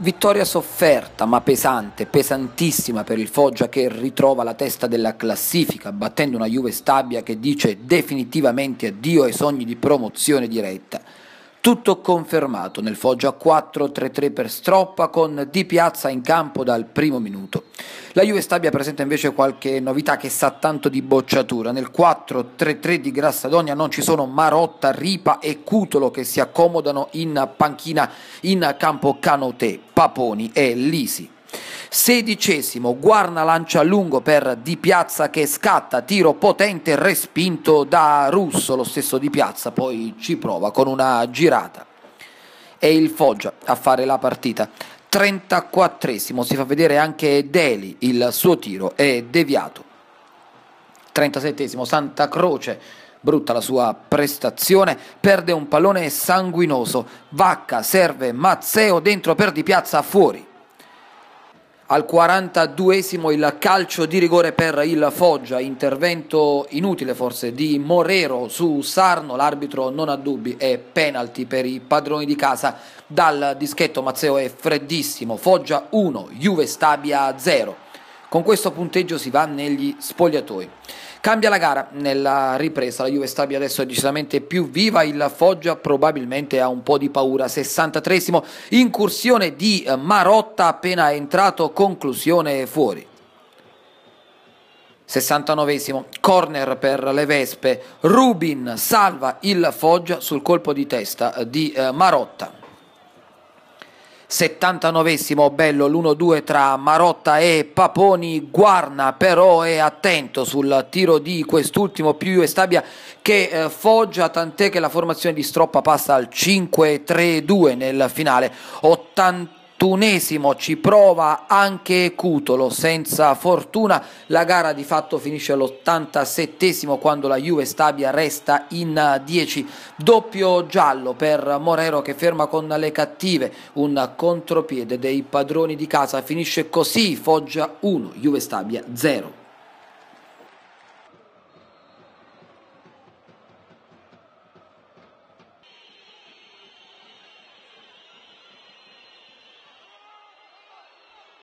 Vittoria sofferta ma pesante, pesantissima per il Foggia che ritrova la testa della classifica battendo una Juve Stabia che dice definitivamente addio ai sogni di promozione diretta. Tutto confermato nel Foggia 4-3-3 per Stroppa con Di Piazza in campo dal primo minuto. La Juve Stabia presenta invece qualche novità che sa tanto di bocciatura. Nel 4-3-3 di Grassadonia non ci sono Marotta, Ripa e Cutolo che si accomodano in panchina in campo Canotè, Paponi e Lisi. Sedicesimo, Guarna lancia a lungo per Di Piazza che scatta, tiro potente respinto da Russo, lo stesso Di Piazza poi ci prova con una girata. È il Foggia a fare la partita. 34esimo, si fa vedere anche Deli, il suo tiro è deviato. 37esimo, Santa Croce, brutta la sua prestazione, perde un pallone sanguinoso. Vacca serve Mazzeo dentro per Di Piazza fuori. Al 42esimo il calcio di rigore per il Foggia, intervento inutile forse di Morero su Sarno, l'arbitro non ha dubbi e penalti per i padroni di casa dal dischetto Mazzeo è freddissimo, Foggia 1, Juve Stabia 0. Con questo punteggio si va negli spogliatoi. Cambia la gara nella ripresa, la Juve Stabia adesso è decisamente più viva, il Foggia probabilmente ha un po' di paura. 63 incursione di eh, Marotta appena entrato, conclusione fuori. 69 corner per le Vespe, Rubin salva il Foggia sul colpo di testa eh, di eh, Marotta. 79esimo bello l'1-2 tra Marotta e Paponi Guarna però è attento sul tiro di quest'ultimo più Estabia che eh, foggia tant'è che la formazione di Stroppa passa al 5-3-2 nel finale 80 ventunesimo ci prova anche Cutolo senza fortuna, la gara di fatto finisce all'87 quando la Juve Stabia resta in 10, doppio giallo per Morero che ferma con le cattive un contropiede dei padroni di casa, finisce così Foggia 1, Juve Stabia 0.